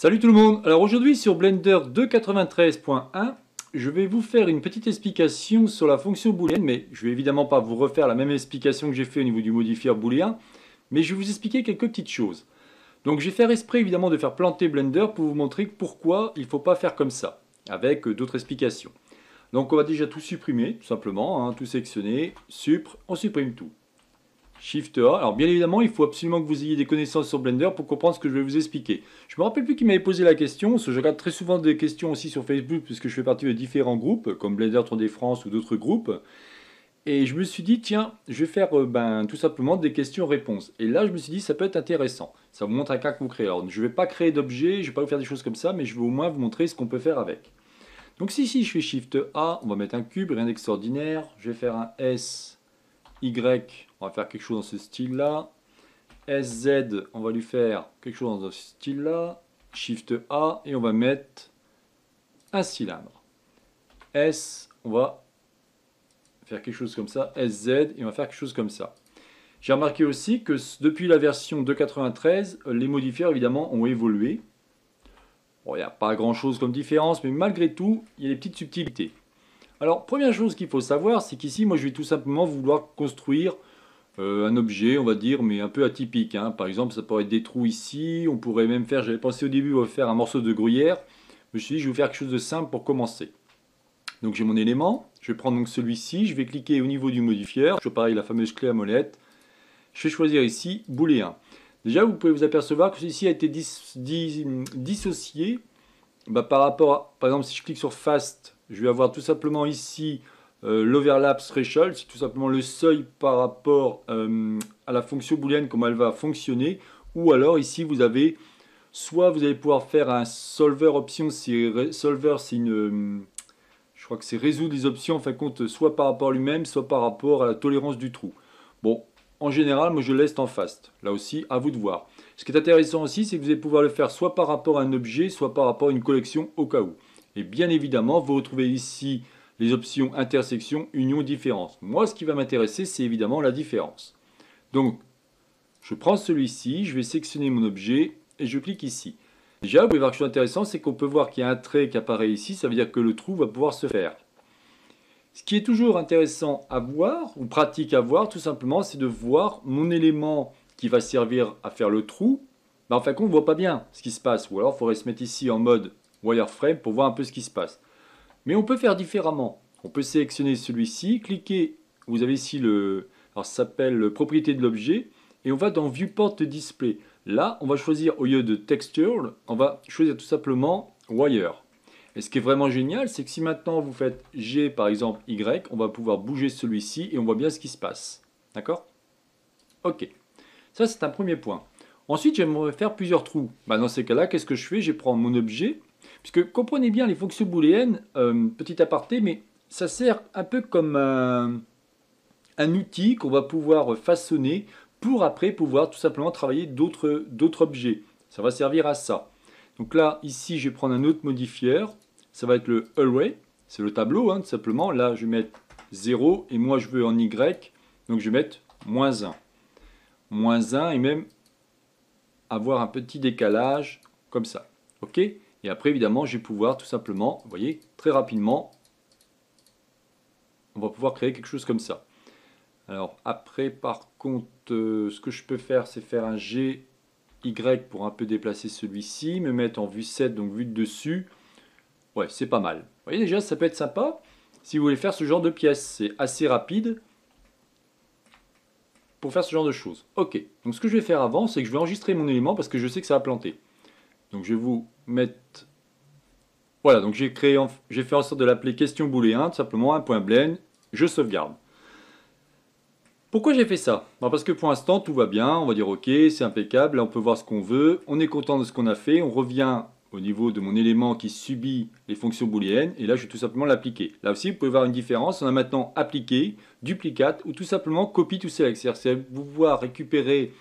Salut tout le monde Alors aujourd'hui sur Blender 2.93.1, je vais vous faire une petite explication sur la fonction booléenne, mais je vais évidemment pas vous refaire la même explication que j'ai fait au niveau du modifier booléen, mais je vais vous expliquer quelques petites choses. Donc j'ai fait esprit évidemment de faire planter Blender pour vous montrer pourquoi il ne faut pas faire comme ça, avec euh, d'autres explications. Donc on va déjà tout supprimer, tout simplement, hein, tout sélectionner, supr, on supprime tout. Shift A. Alors bien évidemment, il faut absolument que vous ayez des connaissances sur Blender pour comprendre ce que je vais vous expliquer. Je me rappelle plus qui m'avait posé la question, parce je regarde très souvent des questions aussi sur Facebook, puisque je fais partie de différents groupes, comme Blender 3D France ou d'autres groupes. Et je me suis dit, tiens, je vais faire euh, ben, tout simplement des questions-réponses. Et là, je me suis dit, ça peut être intéressant. Ça vous montre un cas que vous créez. Alors, je ne vais pas créer d'objets, je ne vais pas vous faire des choses comme ça, mais je vais au moins vous montrer ce qu'on peut faire avec. Donc, si, si je fais Shift A, on va mettre un cube, rien d'extraordinaire. Je vais faire un S, Y, on va faire quelque chose dans ce style-là. SZ, on va lui faire quelque chose dans ce style-là. Shift A et on va mettre un cylindre. S, on va faire quelque chose comme ça. SZ et on va faire quelque chose comme ça. J'ai remarqué aussi que depuis la version 2.93, les modifiers évidemment ont évolué. Bon, il n'y a pas grand chose comme différence, mais malgré tout, il y a des petites subtilités. Alors, première chose qu'il faut savoir, c'est qu'ici, moi, je vais tout simplement vouloir construire euh, un objet, on va dire, mais un peu atypique. Hein. Par exemple, ça pourrait être des trous ici, on pourrait même faire, j'avais pensé au début, on faire un morceau de gruyère, je me suis dit, je vais faire quelque chose de simple pour commencer. Donc j'ai mon élément, je vais prendre donc celui-ci, je vais cliquer au niveau du modifier, je pareil la fameuse clé à molette, je vais choisir ici booléen. Déjà, vous pouvez vous apercevoir que celui-ci a été dissocié bah, par rapport par exemple, si je clique sur Fast, je vais avoir tout simplement ici euh, l'overlap threshold, c'est tout simplement le seuil par rapport euh, à la fonction booléenne, comment elle va fonctionner, ou alors ici vous avez, soit vous allez pouvoir faire un solver option, si solver c'est une, je crois que c'est résoudre les options, en fin de compte, soit par rapport à lui-même, soit par rapport à la tolérance du trou. Bon, en général, moi je laisse en fast, là aussi, à vous de voir. Ce qui est intéressant aussi, c'est que vous allez pouvoir le faire soit par rapport à un objet, soit par rapport à une collection au cas où. Et bien évidemment, vous retrouvez ici les options intersection, union, différence. Moi, ce qui va m'intéresser, c'est évidemment la différence. Donc, je prends celui-ci, je vais sectionner mon objet et je clique ici. Déjà, vous pouvez voir que qui est intéressant, c'est qu'on peut voir qu'il y a un trait qui apparaît ici, ça veut dire que le trou va pouvoir se faire. Ce qui est toujours intéressant à voir, ou pratique à voir, tout simplement, c'est de voir mon élément qui va servir à faire le trou. en fin de on ne voit pas bien ce qui se passe. Ou alors, il faudrait se mettre ici en mode wireframe pour voir un peu ce qui se passe. Mais on peut faire différemment. On peut sélectionner celui-ci, cliquer, vous avez ici le, alors ça s'appelle propriété de l'objet, et on va dans Viewport Display. Là, on va choisir au lieu de Texture, on va choisir tout simplement Wire. Et ce qui est vraiment génial, c'est que si maintenant vous faites G par exemple Y, on va pouvoir bouger celui-ci et on voit bien ce qui se passe. D'accord Ok. Ça, c'est un premier point. Ensuite, j'aimerais faire plusieurs trous. Bah, dans ces cas-là, qu'est-ce que je fais Je prends mon objet, Puisque comprenez bien les fonctions booléennes, euh, petit aparté, mais ça sert un peu comme un, outil qu'on va pouvoir façonner pour après pouvoir tout simplement travailler d'autres objets. Ça va servir à ça. Donc là, ici, je vais prendre un autre modifieur. Ça va être le array. C'est le tableau, hein, tout simplement. Là, je vais mettre 0 et moi, je veux en Y. Donc, je vais mettre moins 1. Moins 1 et même avoir un petit décalage comme ça. OK et après, évidemment, je vais pouvoir tout simplement, vous voyez, très rapidement, on va pouvoir créer quelque chose comme ça. Alors après, par contre, euh, ce que je peux faire, c'est faire un G, Y pour un peu déplacer celui-ci, me mettre en vue 7, donc vue de dessus. Ouais, c'est pas mal. Vous voyez déjà, ça peut être sympa si vous voulez faire ce genre de pièce. C'est assez rapide pour faire ce genre de choses. Ok, donc ce que je vais faire avant, c'est que je vais enregistrer mon élément parce que je sais que ça va planter. Donc je vais vous voilà, donc j'ai créé, j'ai fait en sorte de l'appeler question booléen, tout simplement un point blend, je sauvegarde. Pourquoi j'ai fait ça ben, Parce que pour l'instant tout va bien, on va dire ok, c'est impeccable, là on peut voir ce qu'on veut, on est content de ce qu'on a fait, on revient au niveau de mon élément qui subit les fonctions booléennes, et là je vais tout simplement l'appliquer. Là aussi vous pouvez voir une différence, on a maintenant appliqué, duplicate, ou tout simplement copie tout cela. C'est-à-dire pouvoir récupérer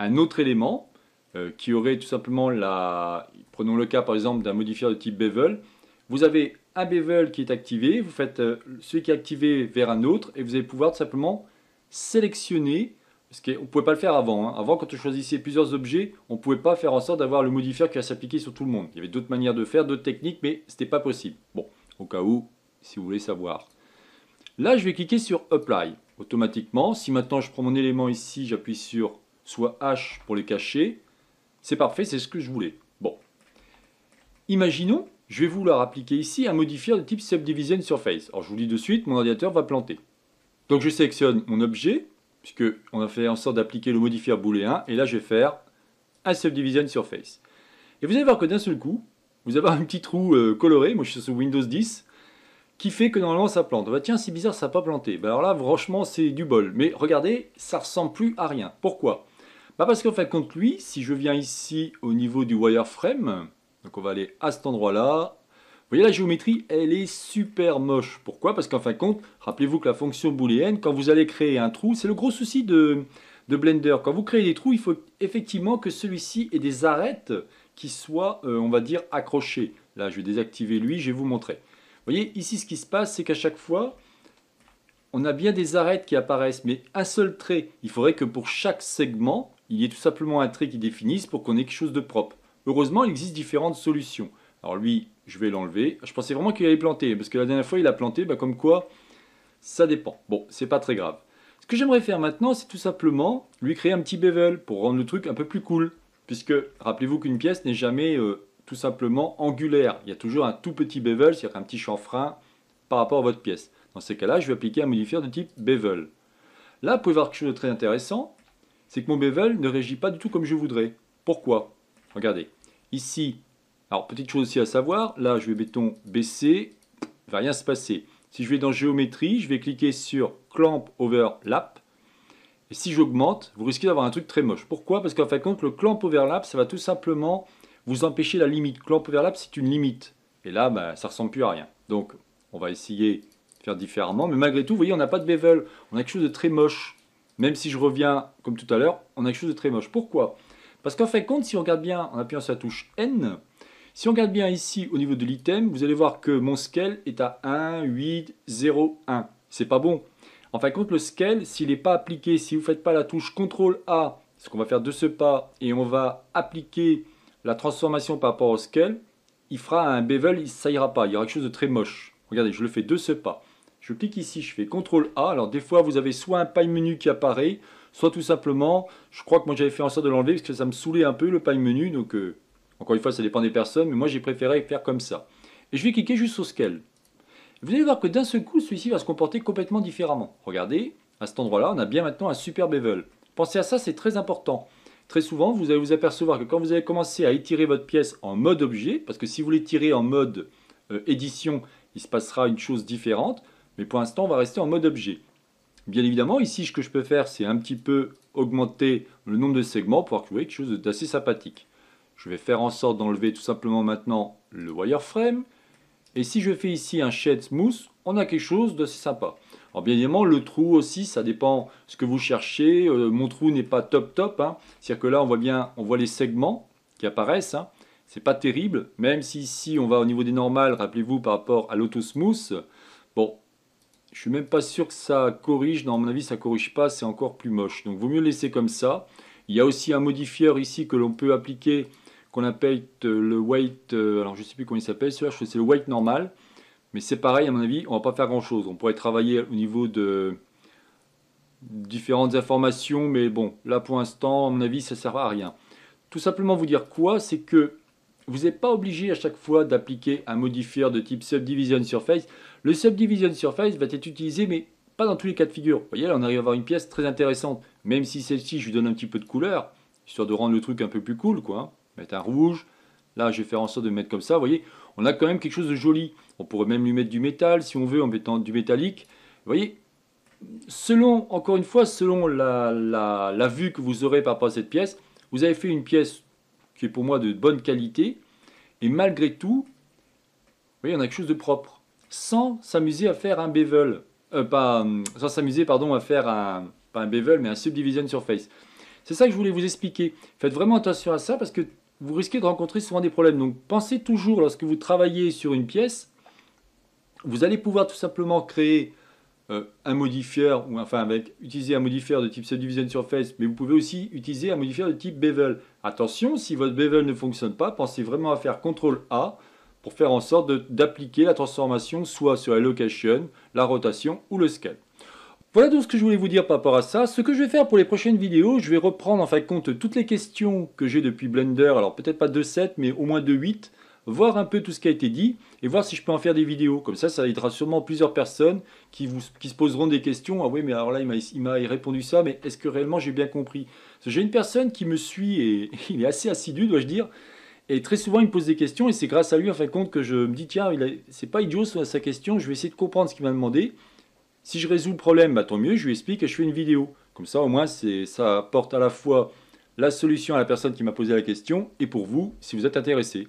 un autre élément, euh, qui aurait tout simplement la... Prenons le cas par exemple d'un modifier de type bevel. Vous avez un bevel qui est activé, vous faites euh, celui qui est activé vers un autre et vous allez pouvoir tout simplement sélectionner, parce qu'on ne pouvait pas le faire avant. Hein. Avant, quand on choisissait plusieurs objets, on ne pouvait pas faire en sorte d'avoir le modificateur qui va s'appliquer sur tout le monde. Il y avait d'autres manières de faire, d'autres techniques, mais ce n'était pas possible. Bon, au cas où, si vous voulez savoir. Là, je vais cliquer sur Apply. Automatiquement, si maintenant je prends mon élément ici, j'appuie sur soit H pour les cacher, c'est parfait, c'est ce que je voulais. Bon. Imaginons, je vais vouloir appliquer ici un modifier de type Subdivision Surface. Alors je vous dis de suite, mon ordinateur va planter. Donc je sélectionne mon objet, puisqu'on on a fait en sorte d'appliquer le modifier booléen, et là je vais faire un Subdivision Surface. Et vous allez voir que d'un seul coup, vous avez un petit trou euh, coloré, moi je suis sur Windows 10, qui fait que normalement ça plante. Bah, tiens, c'est bizarre, ça n'a pas planté. Ben, alors là, franchement, c'est du bol. Mais regardez, ça ressemble plus à rien. Pourquoi bah Parce qu'en fin de compte, lui, si je viens ici au niveau du wireframe, donc on va aller à cet endroit-là, vous voyez la géométrie, elle est super moche. Pourquoi Parce qu'en fin de compte, rappelez-vous que la fonction booléenne, quand vous allez créer un trou, c'est le gros souci de, Blender. Quand vous créez des trous, il faut effectivement que celui-ci ait des arêtes qui soient, euh, on va dire, accrochées. Là, je vais désactiver lui, je vais vous montrer. Vous voyez, ici, ce qui se passe, c'est qu'à chaque fois, on a bien des arêtes qui apparaissent, mais un seul trait. Il faudrait que pour chaque segment, il y ait tout simplement un trait qui définisse pour qu'on ait quelque chose de propre. Heureusement, il existe différentes solutions. Alors lui, je vais l'enlever. Je pensais vraiment qu'il allait planter, parce que la dernière fois, il a planté, bah, comme quoi, ça dépend. Bon, c'est pas très grave. Ce que j'aimerais faire maintenant, c'est tout simplement lui créer un petit bevel pour rendre le truc un peu plus cool. Puisque, rappelez-vous qu'une pièce n'est jamais euh, tout simplement angulaire. Il y a toujours un tout petit bevel, c'est-à-dire un petit chanfrein par rapport à votre pièce. Dans ces cas-là, je vais appliquer un modifier de type bevel. Là, vous pouvez voir quelque chose de très intéressant c'est que mon bevel ne régit pas du tout comme je voudrais. Pourquoi Regardez, ici, alors petite chose aussi à savoir, là je vais béton baisser, il va rien se passer. Si je vais dans géométrie, je vais cliquer sur clamp overlap, et si j'augmente, vous risquez d'avoir un truc très moche. Pourquoi Parce qu'en fait, le clamp overlap, ça va tout simplement vous empêcher la limite. Clamp overlap, c'est une limite. Et là, ça ben, ça ressemble plus à rien. Donc, on va essayer de faire différemment. Mais malgré tout, vous voyez, on n'a pas de bevel. On a quelque chose de très moche. Même si je reviens, comme tout à l'heure, on a quelque chose de très moche. Pourquoi Parce qu'en fait compte, si on regarde bien en appuyant sur la touche N, si on regarde bien ici au niveau de l'item, vous allez voir que mon scale est à 1, 8, 0, 1. C'est pas bon. En fin compte, le scale, s'il n'est pas appliqué, si vous ne faites pas la touche CTRL A, ce qu'on va faire de ce pas, et on va appliquer la transformation par rapport au scale, il fera un bevel, ça ira pas. Il y aura quelque chose de très moche. Regardez, je le fais de ce pas. Je clique ici, je fais CTRL A. Alors des fois, vous avez soit un paille menu qui apparaît, soit tout simplement, je crois que moi j'avais fait en sorte de l'enlever parce que ça me saoulait un peu le paille menu. Donc euh, encore une fois, ça dépend des personnes, mais moi j'ai préféré faire comme ça. Et je vais cliquer juste sur Scale. Vous allez voir que d'un seul coup, celui-ci va se comporter complètement différemment. Regardez, à cet endroit-là, on a bien maintenant un super bevel. Pensez à ça, c'est très important. Très souvent, vous allez vous apercevoir que quand vous allez commencer à étirer votre pièce en mode objet, parce que si vous l'étirez en mode euh, édition, il se passera une chose différente. Mais pour l'instant, on va rester en mode objet. Bien évidemment, ici, ce que je peux faire, c'est un petit peu augmenter le nombre de segments pour trouver quelque chose d'assez sympathique. Je vais faire en sorte d'enlever tout simplement maintenant le wireframe. Et si je fais ici un shade smooth, on a quelque chose d'assez sympa. Alors bien évidemment, le trou aussi, ça dépend ce que vous cherchez. Euh, mon trou n'est pas top top. Hein. C'est-à-dire que là, on voit bien, on voit les segments qui apparaissent. Hein. C'est pas terrible, même si ici, on va au niveau des normales, rappelez-vous, par rapport à l'auto-smooth. Bon, je suis même pas sûr que ça corrige. Dans mon avis, ça corrige pas. C'est encore plus moche. Donc, vaut mieux laisser comme ça. Il y a aussi un modifier ici que l'on peut appliquer, qu'on appelle euh, le white. Euh, alors, je ne sais plus comment il s'appelle. c'est le white normal. Mais c'est pareil, à mon avis, on ne va pas faire grand-chose. On pourrait travailler au niveau de différentes informations, mais bon, là pour l'instant, à mon avis, ça ne sert à rien. Tout simplement vous dire quoi, c'est que vous n'êtes pas obligé à chaque fois d'appliquer un modifier de type subdivision surface. Le subdivision surface va être utilisé, mais pas dans tous les cas de figure. Vous voyez, là, on arrive à avoir une pièce très intéressante. Même si celle-ci, je lui donne un petit peu de couleur, histoire de rendre le truc un peu plus cool, quoi. Hein. Mettre un rouge. Là, je vais faire en sorte de mettre comme ça. Vous voyez, on a quand même quelque chose de joli. On pourrait même lui mettre du métal, si on veut, en mettant du métallique. Vous voyez, selon, encore une fois, selon la, la vue que vous aurez par rapport à cette pièce, vous avez fait une pièce qui est pour moi de bonne qualité. Et malgré tout, il y en a quelque chose de propre. Sans s'amuser à faire un bevel. Euh, pas, hum, sans s'amuser, pardon, à faire un, un bevel, mais un subdivision surface. C'est ça que je voulais vous expliquer. Faites vraiment attention à ça parce que vous risquez de rencontrer souvent des problèmes. Donc pensez toujours, lorsque vous travaillez sur une pièce, vous allez pouvoir tout simplement créer euh, un modifier, ou enfin avec utiliser un modifier de type subdivision surface, mais vous pouvez aussi utiliser un modifier de type bevel. Attention, si votre bevel ne fonctionne pas, pensez vraiment à faire CTRL A pour faire en sorte d'appliquer la transformation soit sur la location, la rotation ou le scale. Voilà tout ce que je voulais vous dire par rapport à ça. Ce que je vais faire pour les prochaines vidéos, je vais reprendre en fin de compte toutes les questions que j'ai depuis Blender. Alors peut-être pas de 7, mais au moins de 8 voir un peu tout ce qui a été dit et voir si je peux en faire des vidéos. Comme ça, ça aidera sûrement plusieurs personnes qui, vous, qui se poseront des questions. Ah oui, mais alors là, il m'a répondu ça, mais est-ce que réellement j'ai bien compris J'ai une personne qui me suit et il est assez assidu, dois-je dire. Et très souvent, il me pose des questions et c'est grâce à lui, en fin de compte, que je me dis tiens, c'est pas idiot sa question, je vais essayer de comprendre ce qu'il m'a demandé. Si je résous le problème, bah, tant mieux, je lui explique et je fais une vidéo. Comme ça, au moins, ça apporte à la fois la solution à la personne qui m'a posé la question et pour vous, si vous êtes intéressé.